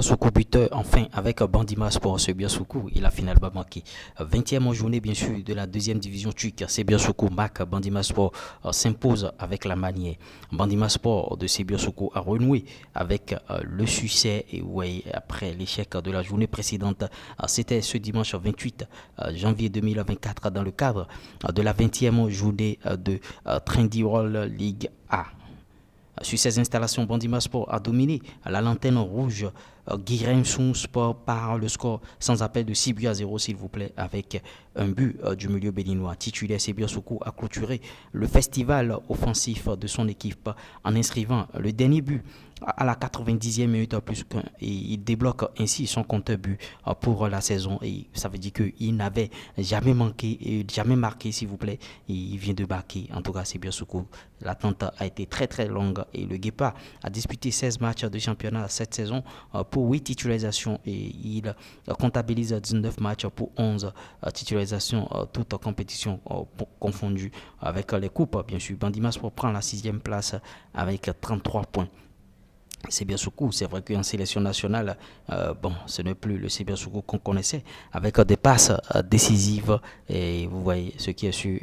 Soukou, buteur enfin avec Bandima Sport. Ce il a finalement manqué. 20e journée, bien sûr, de la deuxième division turque. C'est Mac Bandima Sport euh, s'impose avec la manière. Bandima Sport de Soukou a renoué avec euh, le succès. Et oui après l'échec de la journée précédente, euh, c'était ce dimanche 28 janvier 2024 dans le cadre de la 20e journée de Roll League A. Sur ces installations, Bandima Sport a dominé la lanterne rouge euh, son Sport par le score sans appel de 6 buts à 0, s'il vous plaît, avec un but euh, du milieu béninois. Titulaire Sébio Soukou a clôturé le festival offensif de son équipe en inscrivant le dernier but à la 90e minute plus qu'un et il débloque ainsi son compteur but euh, pour la saison et ça veut dire qu'il n'avait jamais manqué jamais marqué s'il vous plaît il vient de marquer en tout cas c'est Soukou l'attente a été très très longue et le Guépard a disputé 16 matchs de championnat cette saison pour pour 8 titularisations et il comptabilise 19 matchs pour 11 euh, titularisations, euh, toutes compétitions euh, confondues avec les coupes. Bien sûr, Bandimas prend la sixième place avec 33 points. c'est ce coup c'est vrai qu'en sélection nationale, bon, ce n'est plus le ce qu'on connaissait, avec des passes décisives, et vous voyez ce qui est sur...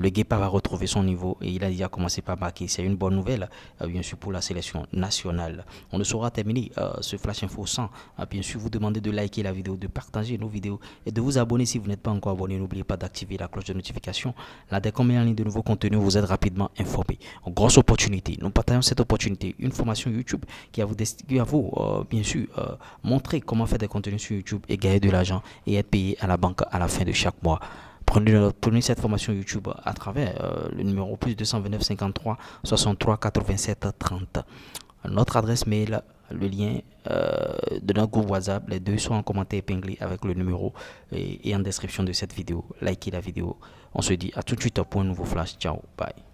Le Guépard a retrouvé son niveau et il a déjà commencé par marquer. C'est une bonne nouvelle, euh, bien sûr, pour la sélection nationale. On ne saura terminer euh, ce Flash Info 100. Euh, bien sûr, vous demandez de liker la vidéo, de partager nos vidéos et de vous abonner si vous n'êtes pas encore abonné. N'oubliez pas d'activer la cloche de notification. Là, dès qu'on met en ligne de nouveaux contenus, vous êtes rapidement informé. Grosse opportunité. Nous partageons cette opportunité. Une formation YouTube qui va vous, vous bien sûr, montrer comment faire des contenus sur YouTube et gagner de l'argent et être payé à la banque à la fin de chaque mois. Euh, prenez, cette formation YouTube à travers euh, le numéro plus 229 53 63 87 30. Notre adresse mail, le lien euh, de notre groupe WhatsApp, les deux sont en commentaire épinglé avec le numéro et en description de cette vidéo. Likez la vidéo. On se dit à tout de suite pour un nouveau flash. Ciao, bye.